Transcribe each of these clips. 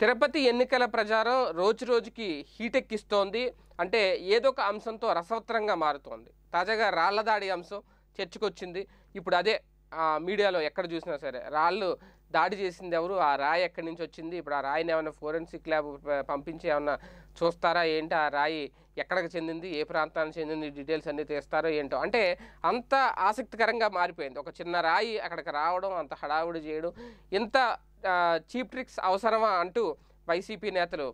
తిరుపతి ఎన్నికల ప్రచారం రోజు రోజుకి హీటెక్కిస్తోంది అంటే ఏదో ఒక అంశంతో రసవత్తరంగా మారుతోంది తాజాగా రాళ్లదాడి అంశం చర్చకొచ్చింది ఇప్పుడు అదే మీడియాలో ఎక్కడ చూసినా సరే రాళ్ళు దాడి చేసింది ఎవరు ఆ రాయి ఎక్కడి నుంచి వచ్చింది ఇప్పుడు ఆ రాయిని ఏమైనా ఫోరెన్సిక్ ల్యాబ్ పంపించి ఏమైనా చూస్తారా ఏంటి ఆ రాయి ఎక్కడికి చెందింది ఏ ప్రాంతానికి చెందింది డీటెయిల్స్ అన్నీ తీస్తారో ఏంటో అంటే అంత ఆసక్తికరంగా మారిపోయింది ఒక చిన్న రాయి అక్కడికి రావడం అంత హడావుడి చేయడం ఇంత చీప్ ట్రిక్స్ అవసరమా అంటూ వైసీపీ నేతలు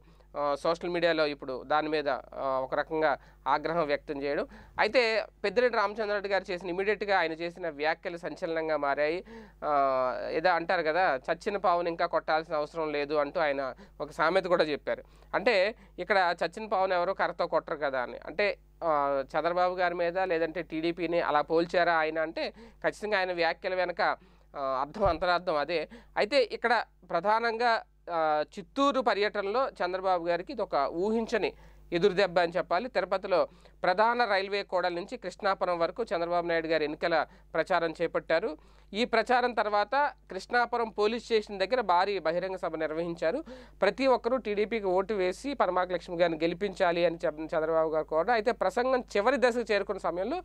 సోషల్ మీడియాలో ఇప్పుడు దాని మీద ఒక రకంగా ఆగ్రహం వ్యక్తం చేయడం అయితే పెద్దిరెడ్డి రామచంద్రరెడ్డి గారు చేసిన ఇమీడియట్గా ఆయన చేసిన వ్యాఖ్యలు సంచలనంగా మారాయి ఏదో అంటారు కదా చచ్చిన పావును ఇంకా కొట్టాల్సిన అవసరం లేదు అంటూ ఆయన ఒక సామెత కూడా చెప్పారు అంటే ఇక్కడ చచ్చిన పావును ఎవరు కర్రతో కొట్టరు కదా అని అంటే చంద్రబాబు గారి మీద లేదంటే టీడీపీని అలా పోల్చారా ఆయన అంటే ఖచ్చితంగా ఆయన వ్యాఖ్యల వెనక అర్థం అంతరార్థం అదే అయితే ఇక్కడ ప్రధానంగా చిత్తూరు పర్యటనలో చంద్రబాబు గారికి ఇది ఒక ఊహించని ఎదురుదెబ్బ అని చెప్పాలి తిరుపతిలో ప్రధాన రైల్వే కోడల నుంచి కృష్ణాపురం వరకు చంద్రబాబు నాయుడు గారు ఎన్నికల ప్రచారం చేపట్టారు ఈ ప్రచారం తర్వాత కృష్ణాపురం పోలీస్ స్టేషన్ దగ్గర భారీ బహిరంగ సభ నిర్వహించారు ప్రతి ఒక్కరూ టీడీపీకి ఓటు వేసి పరమాక లక్ష్మి గారిని గెలిపించాలి అని చంద్రబాబు గారు కూడా అయితే ప్రసంగం చివరి దశకు చేరుకున్న సమయంలో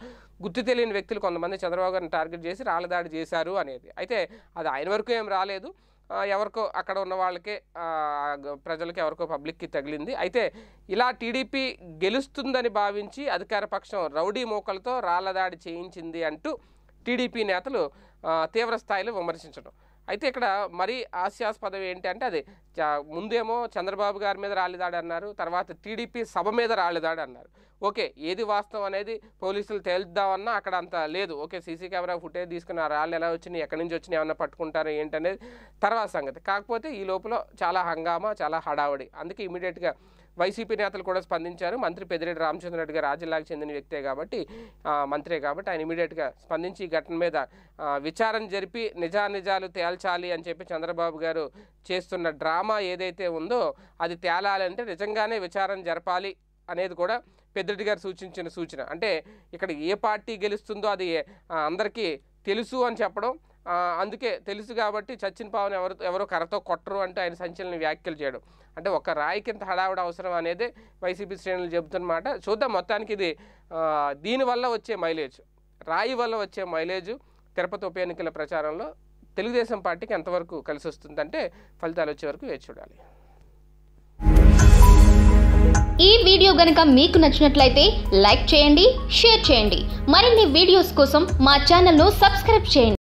గుర్తు తెలియని వ్యక్తులు కొంతమంది చంద్రబాబు గారిని టార్గెట్ చేసి రాళ్ళదాడి చేశారు అనేది అయితే అది ఆయన వరకు ఏం రాలేదు ఎవరికో అక్కడ ఉన్న వాళ్ళకి ప్రజలకి ఎవరికో పబ్లిక్కి తగిలింది అయితే ఇలా టీడీపీ గెలుస్తుందని భావించి అధికార పక్షం రౌడీ మోకలతో రాళ్లదాడి చేయించింది అంటూ టీడీపీ నేతలు తీవ్ర స్థాయిలో విమర్శించడం అయితే ఇక్కడ మరీ హాస్యాస్పదం ఏంటి అంటే అదే ముందేమో చంద్రబాబు గారి మీద రాలేదాడు అన్నారు తర్వాత టీడీపీ సభ మీద రాలేదాడు అన్నారు ఓకే ఏది వాస్తవం అనేది పోలీసులు తేల్దామన్నా అక్కడ అంత లేదు ఓకే సీసీ కెమెరా ఫుటేజ్ తీసుకుని ఆ రాళ్ళు ఎలా వచ్చినాయి ఎక్కడి నుంచి వచ్చినాయి ఏమన్నా పట్టుకుంటారు ఏంటనేది తర్వాత సంగతి కాకపోతే ఈ లోపల చాలా హంగామా చాలా హడావడి అందుకే ఇమీడియట్గా వైసీపీ నేతలు కూడా స్పందించారు మంత్రి పెద్దిరెడ్డి రామచంద్రరెడ్డి గారు ఆ చెందిన వ్యక్తే కాబట్టి మంత్రే కాబట్టి ఆయన ఇమీడియట్గా స్పందించి ఈ ఘటన మీద విచారణ జరిపి నిజానిజాలు తేల్చాలి అని చెప్పి చంద్రబాబు గారు చేస్తున్న డ్రామా ఏదైతే ఉందో అది తేలాలంటే నిజంగానే విచారణ జరపాలి అనేది కూడా పెద్దిరెడ్డి గారు సూచించిన సూచన అంటే ఇక్కడ ఏ పార్టీ గెలుస్తుందో అది అందరికీ తెలుసు అని చెప్పడం అందుకే తెలుసు కాబట్టి చచ్చిన పావును ఎవరు ఎవరో కర్రతో కొట్టరు అంటూ ఆయన సంచలన వ్యాఖ్యలు చేయడం అంటే ఒక రాయికి ఇంత హడావుడ అవసరం అనేది వైసీపీ శ్రేణులు చెబుతున్నమాట చూద్దాం మొత్తానికి ఇది దీనివల్ల వచ్చే మైలేజ్ రాయి వల్ల వచ్చే మైలేజ్ తిరుపతి ఉప ఎన్నికల ప్రచారంలో తెలుగుదేశం పార్టీకి ఎంతవరకు కలిసి వస్తుందంటే ఫలితాలు వచ్చే వరకు వేచి చూడాలి ఈ వీడియో గనక మీకు నచ్చినట్లయితే లైక్ చేయండి షేర్ చేయండి మరిన్ని వీడియోస్ కోసం మా ఛానల్ను సబ్స్క్రైబ్ చేయండి